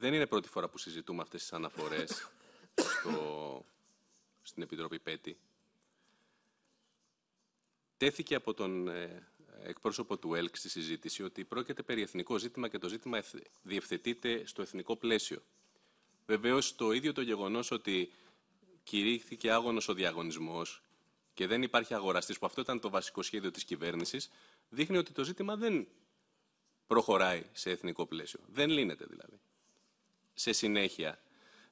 Δεν είναι πρώτη φορά που συζητούμε αυτές τις αναφορές στο, στην Επιτροπή ΠΕΤΗ. Τέθηκε από τον ε, εκπρόσωπο του ΕΛΚ στη συζήτηση ότι πρόκειται περί εθνικό ζήτημα και το ζήτημα διευθετείται στο εθνικό πλαίσιο. Βεβαίως, το ίδιο το γεγονός ότι κηρύχθηκε άγωνος ο διαγωνισμός και δεν υπάρχει αγοραστής, που αυτό ήταν το βασικό σχέδιο της κυβέρνησης, δείχνει ότι το ζήτημα δεν προχωράει σε εθνικό πλαίσιο. Δεν λύνεται δηλαδή σε συνέχεια.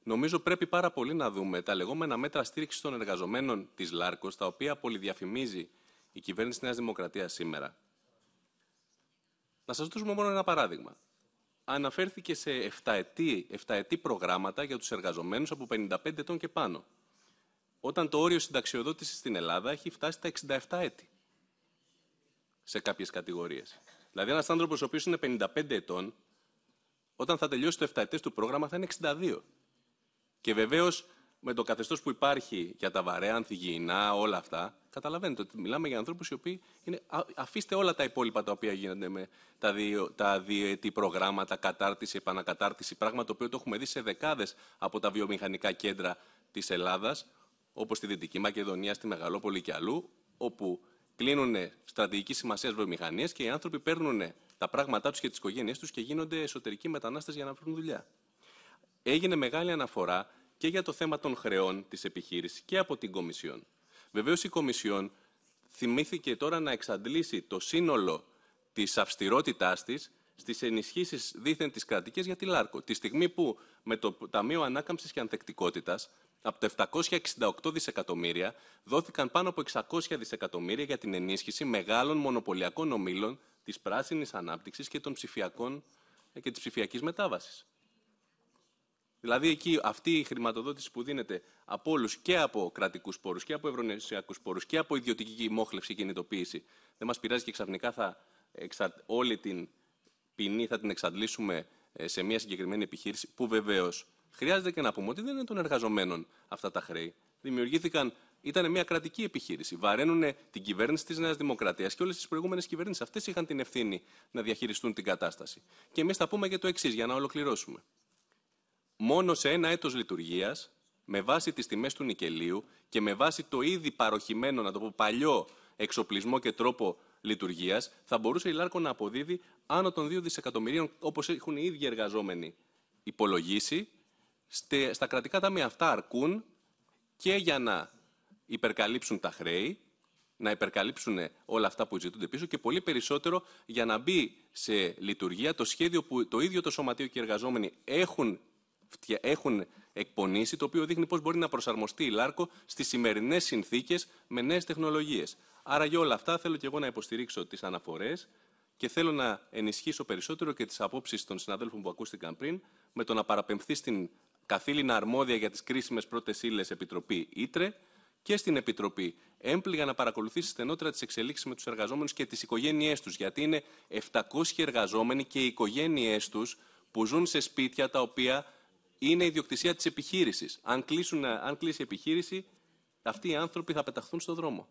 Νομίζω πρέπει πάρα πολύ να δούμε τα λεγόμενα μέτρα στήριξης των εργαζομένων της ΛΑΡΚΟ, τα οποία πολυδιαφημίζει η κυβέρνηση τη Νέας Δημοκρατίας σήμερα. Να σας δώσουμε μόνο ένα παράδειγμα. Αναφέρθηκε σε 7 ετή, 7 ετή προγράμματα για τους εργαζομένους από 55 ετών και πάνω. Όταν το όριο συνταξιοδότησης στην Ελλάδα έχει φτάσει τα 67 έτη σε κάποιες κατηγορίες. Δηλαδή, ένας άνθρωπος ο οποίος είναι 55 ετών όταν θα τελειώσει το 7 του πρόγραμμα θα είναι 62. Και βεβαίως με το καθεστώς που υπάρχει για τα βαρέα, ανθυγιεινά, όλα αυτά, καταλαβαίνετε ότι μιλάμε για ανθρώπους οι οποίοι είναι. Αφήστε όλα τα υπόλοιπα τα οποία γίνονται με τα, δύο τα προγράμματα, κατάρτιση, επανακατάρτιση, πράγμα το οποίο το έχουμε δει σε δεκάδες από τα βιομηχανικά κέντρα της Ελλάδας, όπως στη Δυτική Μακεδονία, στη Μεγαλόπολη και αλλού, όπου κλείνουν στρατηγική σημασίας βιομηχανίες και οι άνθρωποι παίρνουν τα πράγματά τους και τις οικογένειές τους και γίνονται εσωτερικοί μετανάστες για να βρουν δουλειά. Έγινε μεγάλη αναφορά και για το θέμα των χρεών της επιχείρησης και από την Κομισιόν. Βεβαίως η Κομισιόν θυμήθηκε τώρα να εξαντλήσει το σύνολο της αυστηρότητάς της στις ενισχύσεις δίθεν της κρατική για τη ΛΑΡΚΟ. Τη στιγμή που με το Ταμείο Ανάκαμψης και Ανθεκτικότητας από τα 768 δισεκατομμύρια δόθηκαν πάνω από 600 δισεκατομμύρια για την ενίσχυση μεγάλων μονοπωλιακών ομίλων της πράσινης ανάπτυξης και, των ψηφιακών, ε, και της ψηφιακής μετάβασης. Δηλαδή, εκεί αυτή η χρηματοδότηση που δίνεται από όλους και από κρατικούς πόρους και από ευρωνεσιακού πόρους και από ιδιωτική μόχλευση και κινητοποίηση, δεν μας πειράζει και ξαφνικά θα εξα... όλη την ποινή θα την εξαντλήσουμε ε, σε μια συγκεκριμένη επιχείρηση, που βεβαίως χρειάζεται και να πούμε ότι δεν είναι των εργαζομένων αυτά τα χρέη. Δημιουργήθηκαν ήταν μια κρατική επιχείρηση. Βαραίνουν την κυβέρνηση της Νέας Δημοκρατίας και όλες τις προηγούμενες κυβερνήσεις. Αυτές είχαν την ευθύνη να διαχειριστούν την κατάσταση. Και εμείς θα πούμε και το εξής, για να ολοκληρώσουμε. Μόνο σε ένα έτος λειτουργίας, με βάση τις τιμές του νικελίου και με βάση το ήδη παροχημένο, να το πω παλιό, εξοπλισμό και τρόπο λειτουργίας, θα μπορούσε η Λάρκο να αποδίδει άνω των 2 δισεκατομμυρίων, όπως έχουν οι ίδιοι εργαζόμενοι υπολογίσει. Στα κρατικά ταμεία αυτά αρκούν και για να υπερκαλύψουν τα χρέη, να υπερκαλύψουν όλα αυτά που ζητούνται πίσω και πολύ περισσότερο για να μπει σε λειτουργία το σχέδιο που το ίδιο το σωματείο και οι εργαζόμενοι έχουν, έχουν εκπονήσει, το οποίο δείχνει πώς μπορεί να προσαρμοστεί η Λάρκο στις σημερινές συνθήκες με νέες τεχνολογίες. Άρα για όλα αυτά θέλω και εγώ να υποστηρίξω τις αναφορές και θέλω να ενισχύσω περισσότερο και τις απόψεις των συναδέλφων που ακούστηκαν πριν με το να παραπεμφθεί στην καθήλυνα αρμόδια για τις κρίσιμες πρώτες ύλες Επιτροπή Ήτρε, και στην Επιτροπή έμπληγα να παρακολουθήσει στενότερα τις εξελίξεις με τους εργαζόμενους και τις οικογένειές τους. Γιατί είναι 700 εργαζόμενοι και οι οικογένειές τους που ζουν σε σπίτια τα οποία είναι ιδιοκτησία της επιχείρησης. Αν, κλείσουν, αν κλείσει η επιχείρηση, αυτοί οι άνθρωποι θα πεταχθούν στον δρόμο.